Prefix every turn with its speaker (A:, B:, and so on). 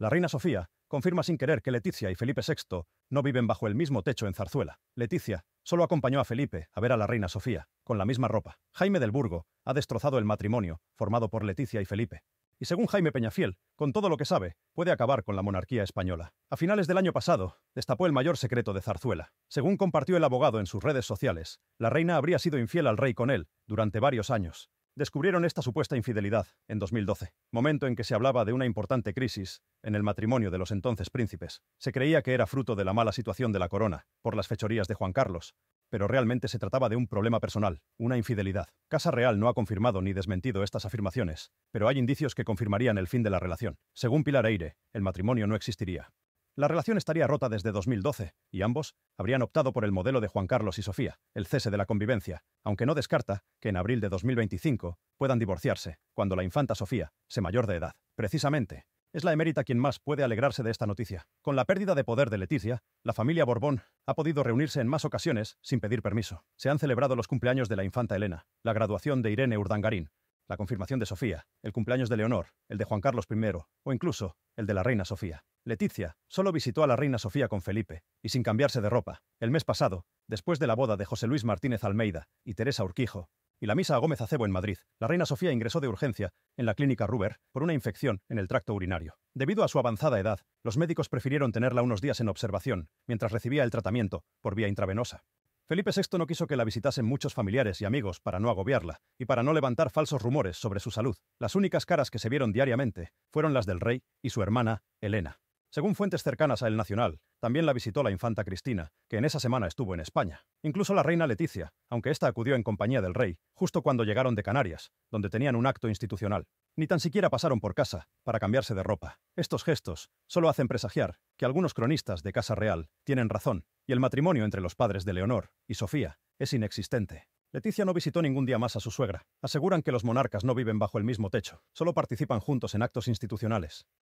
A: La reina Sofía confirma sin querer que Leticia y Felipe VI no viven bajo el mismo techo en Zarzuela. Leticia solo acompañó a Felipe a ver a la reina Sofía, con la misma ropa. Jaime del Burgo ha destrozado el matrimonio formado por Leticia y Felipe. Y según Jaime Peñafiel, con todo lo que sabe, puede acabar con la monarquía española. A finales del año pasado, destapó el mayor secreto de Zarzuela. Según compartió el abogado en sus redes sociales, la reina habría sido infiel al rey con él durante varios años, descubrieron esta supuesta infidelidad en 2012, momento en que se hablaba de una importante crisis en el matrimonio de los entonces príncipes. Se creía que era fruto de la mala situación de la corona, por las fechorías de Juan Carlos, pero realmente se trataba de un problema personal, una infidelidad. Casa Real no ha confirmado ni desmentido estas afirmaciones, pero hay indicios que confirmarían el fin de la relación. Según Pilar Eire, el matrimonio no existiría. La relación estaría rota desde 2012, y ambos habrían optado por el modelo de Juan Carlos y Sofía, el cese de la convivencia, aunque no descarta que en abril de 2025 puedan divorciarse, cuando la infanta Sofía se mayor de edad. Precisamente, es la emérita quien más puede alegrarse de esta noticia. Con la pérdida de poder de Leticia, la familia Borbón ha podido reunirse en más ocasiones sin pedir permiso. Se han celebrado los cumpleaños de la infanta Elena, la graduación de Irene Urdangarín, la confirmación de Sofía, el cumpleaños de Leonor, el de Juan Carlos I o incluso el de la reina Sofía. Leticia solo visitó a la reina Sofía con Felipe y sin cambiarse de ropa. El mes pasado, después de la boda de José Luis Martínez Almeida y Teresa Urquijo, y la misa a Gómez Acebo en Madrid, la reina Sofía ingresó de urgencia en la clínica Ruber por una infección en el tracto urinario. Debido a su avanzada edad, los médicos prefirieron tenerla unos días en observación mientras recibía el tratamiento por vía intravenosa. Felipe VI no quiso que la visitasen muchos familiares y amigos para no agobiarla y para no levantar falsos rumores sobre su salud. Las únicas caras que se vieron diariamente fueron las del rey y su hermana, Elena. Según fuentes cercanas a El Nacional, también la visitó la infanta Cristina, que en esa semana estuvo en España. Incluso la reina Leticia, aunque ésta acudió en compañía del rey, justo cuando llegaron de Canarias, donde tenían un acto institucional. Ni tan siquiera pasaron por casa, para cambiarse de ropa. Estos gestos solo hacen presagiar que algunos cronistas de Casa Real tienen razón, y el matrimonio entre los padres de Leonor y Sofía es inexistente. Leticia no visitó ningún día más a su suegra. Aseguran que los monarcas no viven bajo el mismo techo, solo participan juntos en actos institucionales.